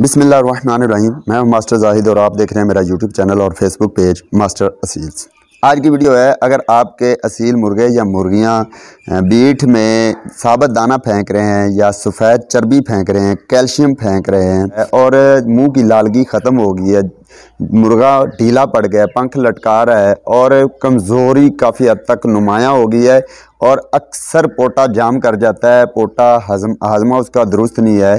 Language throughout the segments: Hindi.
बिसमिल्ल रही मैं मास्टर जाहिद और आप देख रहे हैं मेरा यूट्यूब चैनल और फेसबुक पेज मास्टर असील आज की वीडियो है अगर आपके असील मुर्गे या मुर्गियां बीट में साबत दाना फेंक रहे हैं या सफ़ेद चर्बी फेंक रहे हैं कैल्शियम फेंक रहे हैं और मुंह की लालगी ख़त्म हो गई है मुर्गा ढीला पड़ गया पंख लटका रहा है और कमज़ोरी काफ़ी हद तक नुमाया हो गई है और अक्सर पोटा जाम कर जाता है पोटा हजम हाजमा उसका दुरुस्त नहीं है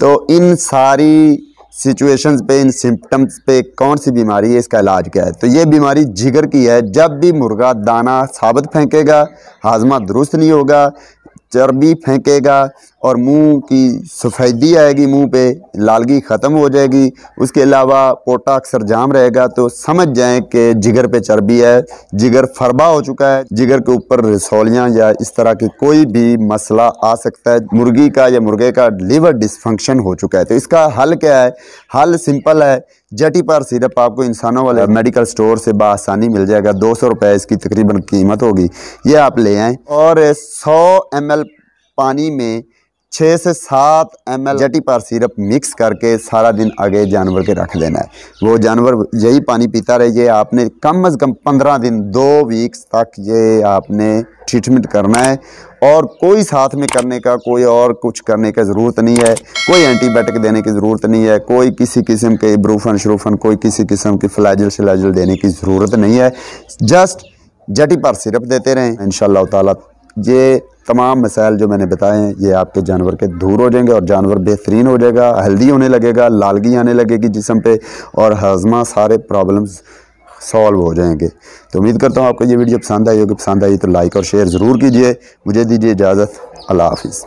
तो इन सारी सिचुएशंस पे इन सिम्टम्स पे कौन सी बीमारी है इसका इलाज क्या है तो ये बीमारी जिगर की है जब भी मुर्गा दाना साबित फेंकेगा हाजमा दुरुस्त नहीं होगा चर्बी फेंकेगा और मुंह की सफ़ेदी आएगी मुंह पे लालगी ख़त्म हो जाएगी उसके अलावा पोटा अक्सर जाम रहेगा तो समझ जाएं कि जिगर पे चर्बी है जिगर फरबा हो चुका है जिगर के ऊपर रसौलियाँ या इस तरह की कोई भी मसला आ सकता है मुर्गी का या मुर्गे का लीवर डिसफंक्शन हो चुका है तो इसका हल क्या है हल सिंपल है जटी पार सिरप आपको इंसानों वाले मेडिकल स्टोर से बसानी मिल जाएगा दो सौ रुपये इसकी तकरीबन कीमत होगी ये आप ले आएँ और सौ एम पानी में छः से सात एम एल जटी पार सिरप मिक्स करके सारा दिन आगे जानवर के रख देना है वो जानवर यही पानी पीता रहिए आपने कम अज़ कम पंद्रह दिन दो वीक्स तक ये आपने ट्रीटमेंट करना है और कोई साथ में करने का कोई और कुछ करने का ज़रूरत नहीं है कोई एंटीबायोटिक देने की ज़रूरत नहीं है कोई किसी किस्म के ब्रूफन श्रूफन कोई किसी किस्म की फ्लैजल शलैजल देने की ज़रूरत नहीं है जस्ट जटी पर सिरप देते रहें इन ताला ये तमाम मसाइल जो मैंने बताए हैं ये आपके जानवर के दूर हो जाएंगे और जानवर बेहतरीन हो जाएगा हेल्दी होने लगेगा लालगी आने लगेगी जिसम पे और हजमा सारे प्रॉब्लम्स सॉल्व हो जाएंगे तो उम्मीद करता हूँ आपको ये वीडियो पसंद आई होगी पसंद आई तो लाइक और शेयर ज़रूर कीजिए मुझे दीजिए इजाज़त अल्लाह हाफिज़